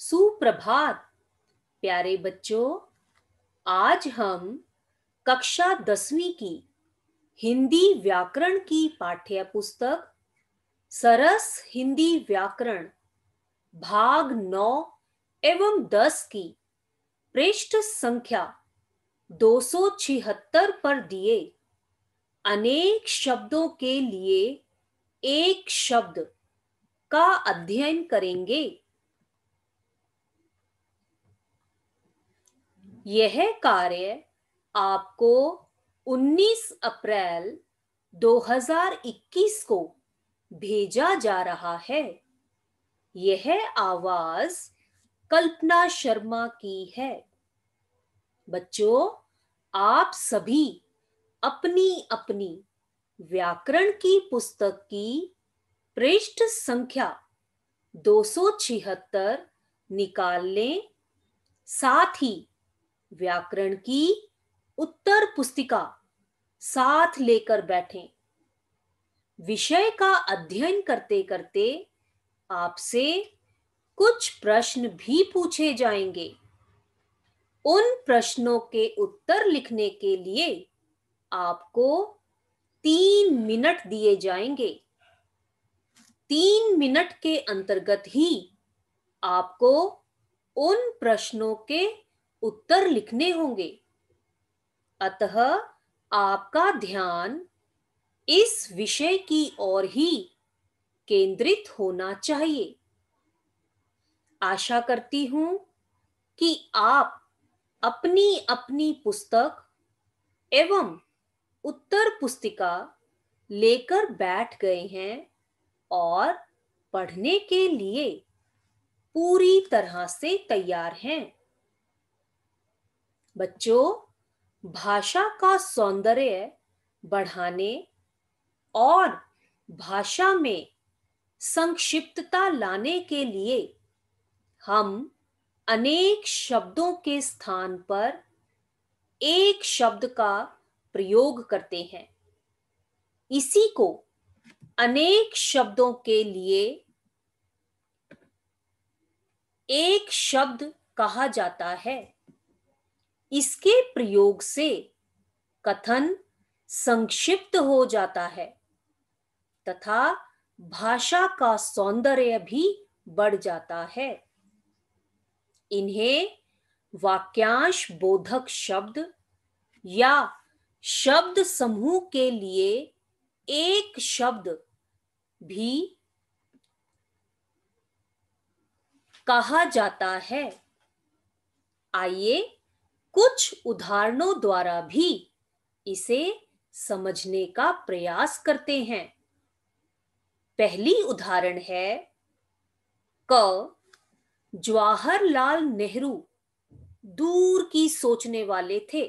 सुप्रभात प्यारे बच्चों आज हम कक्षा दसवीं की हिंदी व्याकरण की पाठ्य पुस्तक सरस हिंदी व्याकरण भाग नौ एवं दस की पृष्ठ संख्या दो सौ छिहत्तर पर दिए अनेक शब्दों के लिए एक शब्द का अध्ययन करेंगे यह कार्य आपको 19 अप्रैल 2021 को भेजा जा रहा है यह आवाज कल्पना शर्मा की है बच्चों आप सभी अपनी अपनी व्याकरण की पुस्तक की पृष्ठ संख्या 276 निकाल लें साथ ही व्याकरण की उत्तर पुस्तिका साथ लेकर बैठे विषय का अध्ययन करते करते आपसे कुछ प्रश्न भी पूछे जाएंगे उन प्रश्नों के उत्तर लिखने के लिए आपको तीन मिनट दिए जाएंगे तीन मिनट के अंतर्गत ही आपको उन प्रश्नों के उत्तर लिखने होंगे अतः आपका ध्यान इस विषय की ओर ही केंद्रित होना चाहिए आशा करती हूं कि आप अपनी अपनी पुस्तक एवं उत्तर पुस्तिका लेकर बैठ गए हैं और पढ़ने के लिए पूरी तरह से तैयार हैं बच्चों भाषा का सौंदर्य बढ़ाने और भाषा में संक्षिप्तता लाने के लिए हम अनेक शब्दों के स्थान पर एक शब्द का प्रयोग करते हैं इसी को अनेक शब्दों के लिए एक शब्द कहा जाता है इसके प्रयोग से कथन संक्षिप्त हो जाता है तथा भाषा का सौंदर्य भी बढ़ जाता है इन्हें वाक्यांश बोधक शब्द या शब्द समूह के लिए एक शब्द भी कहा जाता है आइए कुछ उदाहरणों द्वारा भी इसे समझने का प्रयास करते हैं पहली उदाहरण है क जवाहरलाल नेहरू दूर की सोचने वाले थे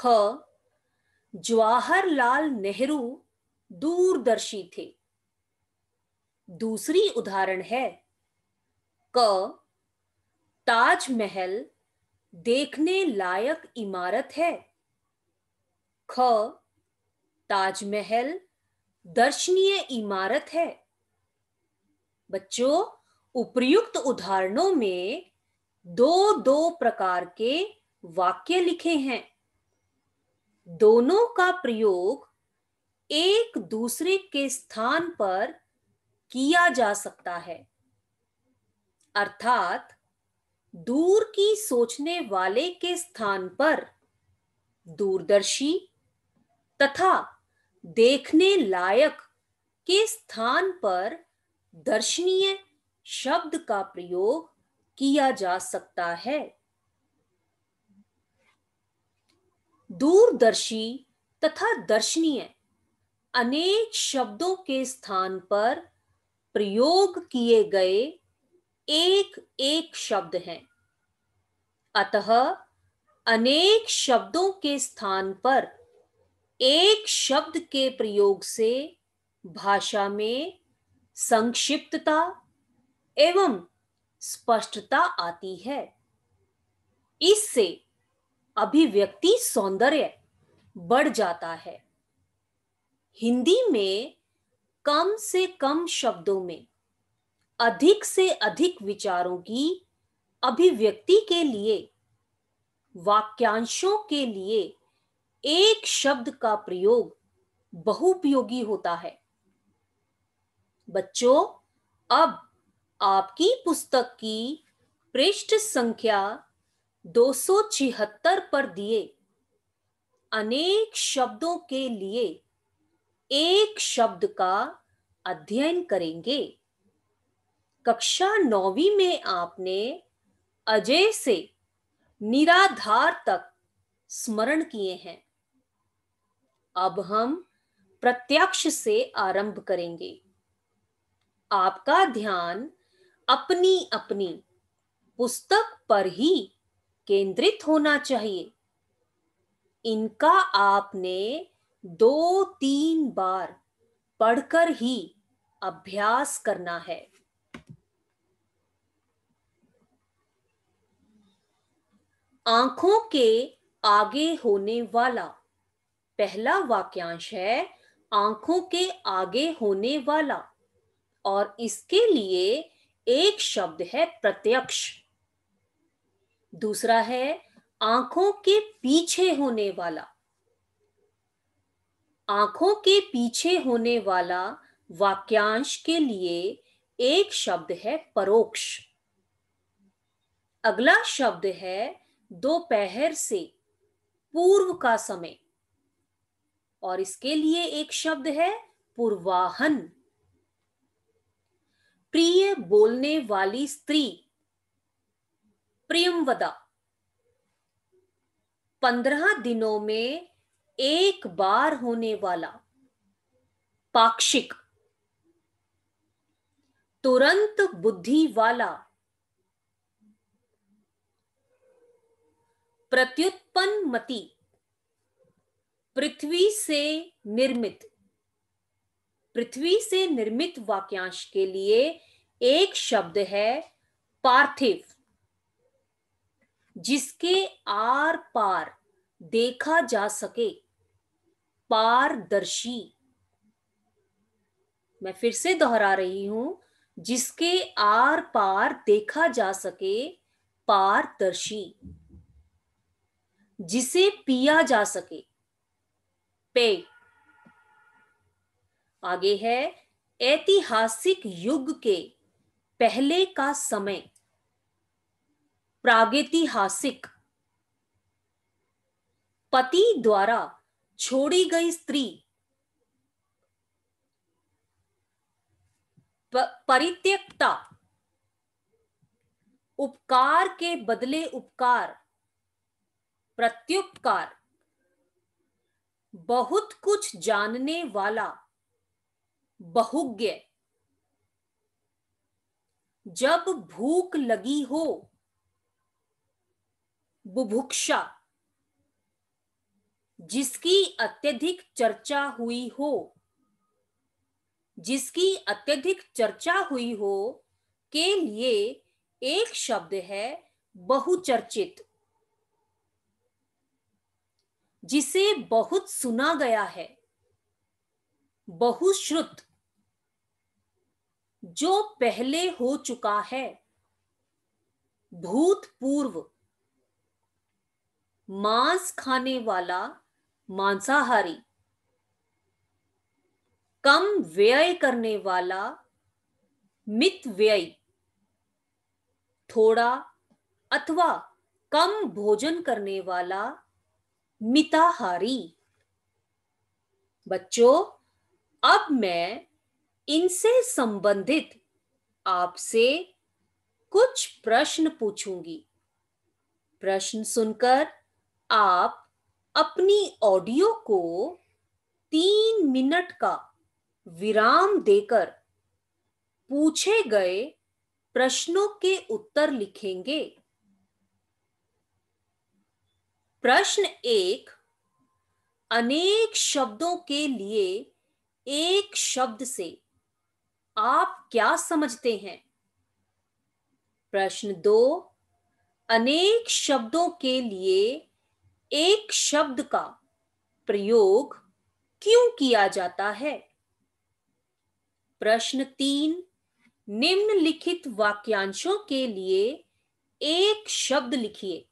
ख जवाहरलाल नेहरू दूरदर्शी थे दूसरी उदाहरण है क ताजमहल देखने लायक इमारत है ख ताजमहल दर्शनीय इमारत है बच्चों उपयुक्त उदाहरणों में दो दो प्रकार के वाक्य लिखे हैं दोनों का प्रयोग एक दूसरे के स्थान पर किया जा सकता है अर्थात दूर की सोचने वाले के स्थान पर दूरदर्शी तथा देखने लायक के स्थान पर दर्शनीय शब्द का प्रयोग किया जा सकता है दूरदर्शी तथा दर्शनीय अनेक शब्दों के स्थान पर प्रयोग किए गए एक एक शब्द है अतः अनेक शब्दों के स्थान पर एक शब्द के प्रयोग से भाषा में संक्षिप्तता एवं स्पष्टता आती है इससे अभिव्यक्ति सौंदर्य बढ़ जाता है हिंदी में कम से कम शब्दों में अधिक से अधिक विचारों की अभिव्यक्ति के लिए वाक्यांशों के लिए एक शब्द का प्रयोग बहुपयोगी होता है बच्चों अब आपकी पुस्तक की पृष्ठ संख्या 276 पर दिए अनेक शब्दों के लिए एक शब्द का अध्ययन करेंगे कक्षा नौवीं में आपने अजय से निराधार तक स्मरण किए हैं अब हम प्रत्यक्ष से आरंभ करेंगे आपका ध्यान अपनी अपनी पुस्तक पर ही केंद्रित होना चाहिए इनका आपने दो तीन बार पढ़कर ही अभ्यास करना है आंखों के आगे होने वाला पहला वाक्यांश है आंखों के आगे होने वाला और इसके लिए एक शब्द है प्रत्यक्ष दूसरा है आंखों के पीछे होने वाला आंखों के पीछे होने वाला वाक्यांश के लिए एक शब्द है परोक्ष अगला शब्द है दोपहर से पूर्व का समय और इसके लिए एक शब्द है पूर्वाहन प्रिय बोलने वाली स्त्री प्रियमवदा पंद्रह दिनों में एक बार होने वाला पाक्षिक तुरंत बुद्धि वाला प्रत्युत्पन्न मति पृथ्वी से निर्मित पृथ्वी से निर्मित वाक्यांश के लिए एक शब्द है पार्थिव जिसके आर पार देखा जा सके पारदर्शी मैं फिर से दोहरा रही हूं जिसके आर पार देखा जा सके पारदर्शी जिसे पिया जा सके पेय आगे है ऐतिहासिक युग के पहले का समय प्रागैतिहासिक पति द्वारा छोड़ी गई स्त्री परित्यक्ता उपकार के बदले उपकार प्रत्युपकार बहुत कुछ जानने वाला बहुज्ञ जब भूख लगी हो बुभुक्षा जिसकी अत्यधिक चर्चा हुई हो जिसकी अत्यधिक चर्चा हुई हो के लिए एक शब्द है बहुचर्चित जिसे बहुत सुना गया है बहुश्रुत जो पहले हो चुका है भूतपूर्व मांस खाने वाला मांसाहारी कम व्यय करने वाला मित व्यय थोड़ा अथवा कम भोजन करने वाला मिताहारी बच्चों अब मैं इनसे संबंधित आपसे कुछ प्रश्न पूछूंगी प्रश्न सुनकर आप अपनी ऑडियो को तीन मिनट का विराम देकर पूछे गए प्रश्नों के उत्तर लिखेंगे प्रश्न एक अनेक शब्दों के लिए एक शब्द से आप क्या समझते हैं प्रश्न दो अनेक शब्दों के लिए एक शब्द का प्रयोग क्यों किया जाता है प्रश्न तीन निम्नलिखित वाक्यांशों के लिए एक शब्द लिखिए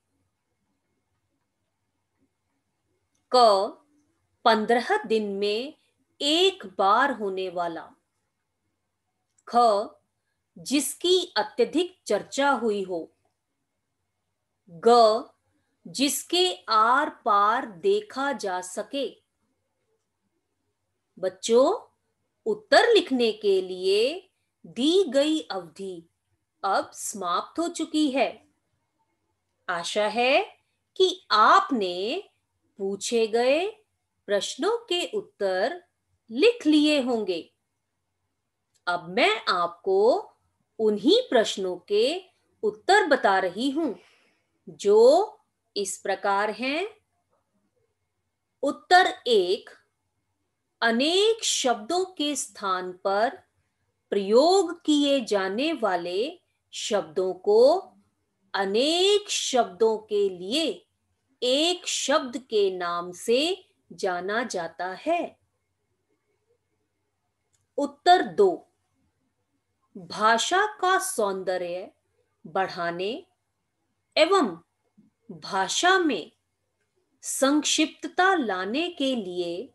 क पंद्रह दिन में एक बार होने वाला ख जिसकी अत्यधिक चर्चा हुई हो ग जिसके आर पार देखा जा सके बच्चों उत्तर लिखने के लिए दी गई अवधि अब समाप्त हो चुकी है आशा है कि आपने पूछे गए प्रश्नों के उत्तर लिख लिए होंगे अब मैं आपको उन्हीं प्रश्नों के उत्तर बता रही हूं जो इस प्रकार हैं उत्तर एक अनेक शब्दों के स्थान पर प्रयोग किए जाने वाले शब्दों को अनेक शब्दों के लिए एक शब्द के नाम से जाना जाता है उत्तर दो भाषा का सौंदर्य बढ़ाने एवं भाषा में संक्षिप्तता लाने के लिए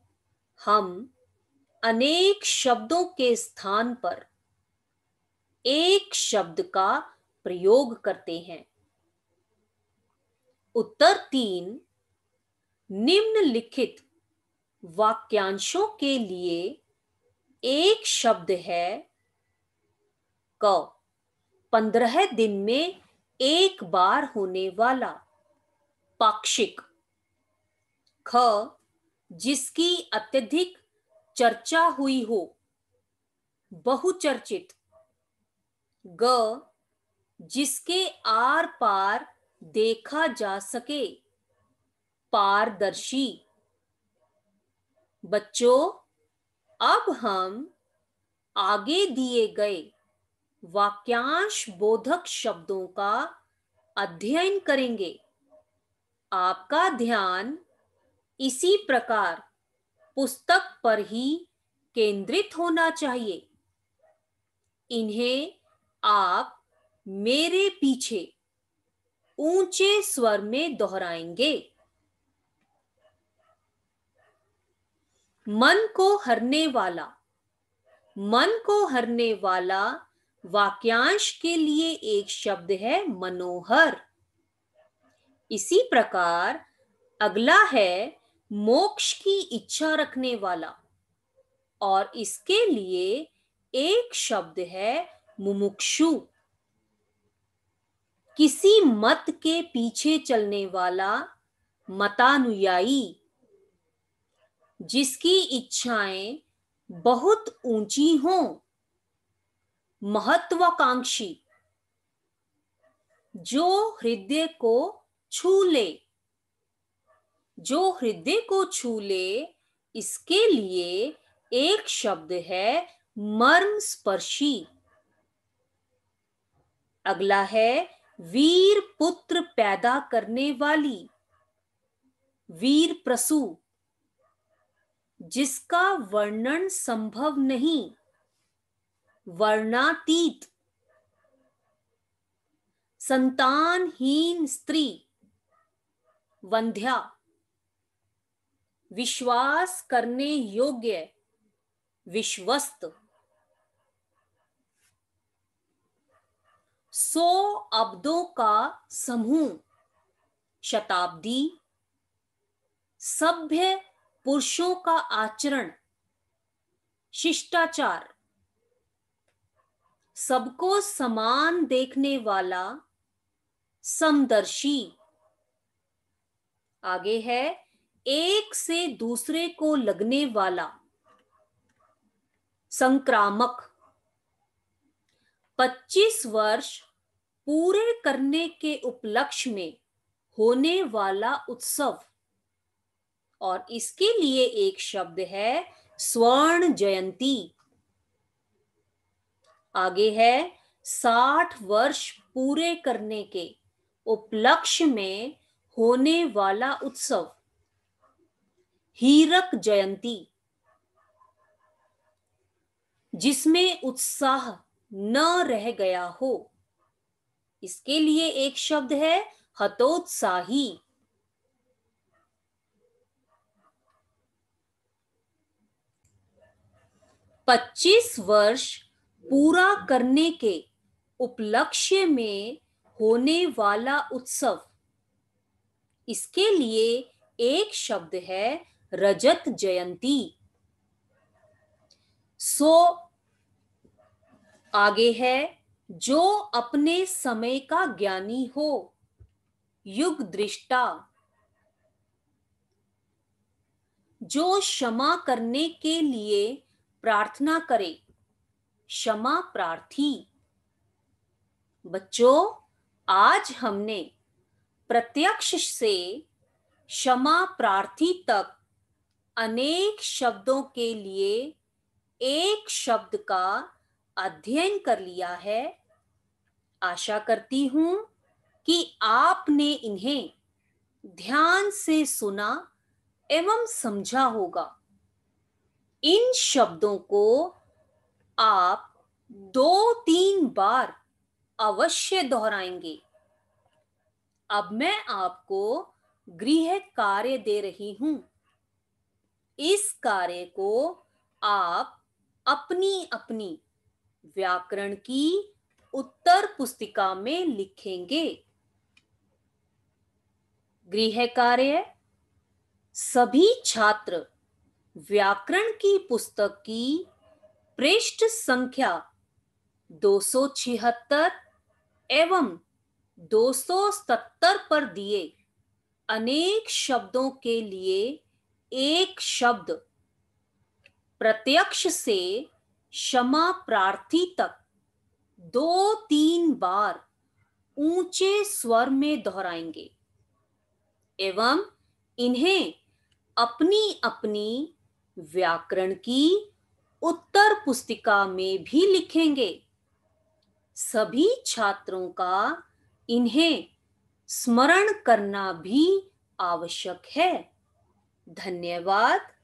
हम अनेक शब्दों के स्थान पर एक शब्द का प्रयोग करते हैं उत्तर तीन निम्नलिखित वाक्यांशों के लिए एक शब्द है क पंद्रह दिन में एक बार होने वाला पाक्षिक ख जिसकी अत्यधिक चर्चा हुई हो बहुचर्चित ग जिसके आर पार देखा जा सके पारदर्शी बच्चों अब हम आगे दिए गए वाक्यांश बोधक शब्दों का अध्ययन करेंगे आपका ध्यान इसी प्रकार पुस्तक पर ही केंद्रित होना चाहिए इन्हें आप मेरे पीछे ऊंचे स्वर में दोहराएंगे मन को हरने वाला मन को हरने वाला वाक्यांश के लिए एक शब्द है मनोहर इसी प्रकार अगला है मोक्ष की इच्छा रखने वाला और इसके लिए एक शब्द है मुमुक्षु किसी मत के पीछे चलने वाला मतानुयायी जिसकी इच्छाएं बहुत ऊंची हों महत्वाकांक्षी जो हृदय को छू ले जो हृदय को छू ले इसके लिए एक शब्द है मर्म स्पर्शी अगला है वीर पुत्र पैदा करने वाली वीर प्रसु जिसका वर्णन संभव नहीं वर्णातीत संतानहीन स्त्री वंध्या विश्वास करने योग्य विश्वस्त सौ अब्दों का समूह शताब्दी सभ्य पुरुषों का आचरण शिष्टाचार सबको समान देखने वाला समदर्शी आगे है एक से दूसरे को लगने वाला संक्रामक 25 वर्ष पूरे करने के उपलक्ष्य में होने वाला उत्सव और इसके लिए एक शब्द है स्वर्ण जयंती आगे है साठ वर्ष पूरे करने के उपलक्ष्य में होने वाला उत्सव हीरक जयंती जिसमें उत्साह न रह गया हो इसके लिए एक शब्द है हतोत्साही पच्चीस वर्ष पूरा करने के उपलक्ष्य में होने वाला उत्सव इसके लिए एक शब्द है रजत जयंती सो आगे है जो अपने समय का ज्ञानी हो युग दृष्टा जो क्षमा करने के लिए प्रार्थना करे क्षमा प्रार्थी बच्चों आज हमने प्रत्यक्ष से क्षमा प्रार्थी तक अनेक शब्दों के लिए एक शब्द का अध्ययन कर लिया है आशा करती हूं कि आपने इन्हें ध्यान से सुना एवं समझा होगा इन शब्दों को आप दो तीन बार अवश्य दोहराएंगे अब मैं आपको गृह कार्य दे रही हूं इस कार्य को आप अपनी अपनी व्याकरण की उत्तर पुस्तिका में लिखेंगे गृह कार्य सभी छात्र व्याकरण की पुस्तक की पृष्ठ संख्या 276 एवं 270 पर दिए अनेक शब्दों के लिए एक शब्द प्रत्यक्ष से क्षमा प्रार्थी तक दो तीन बार ऊंचे स्वर में दोहराएंगे एवं इन्हें अपनी अपनी व्याकरण की उत्तर पुस्तिका में भी लिखेंगे सभी छात्रों का इन्हें स्मरण करना भी आवश्यक है धन्यवाद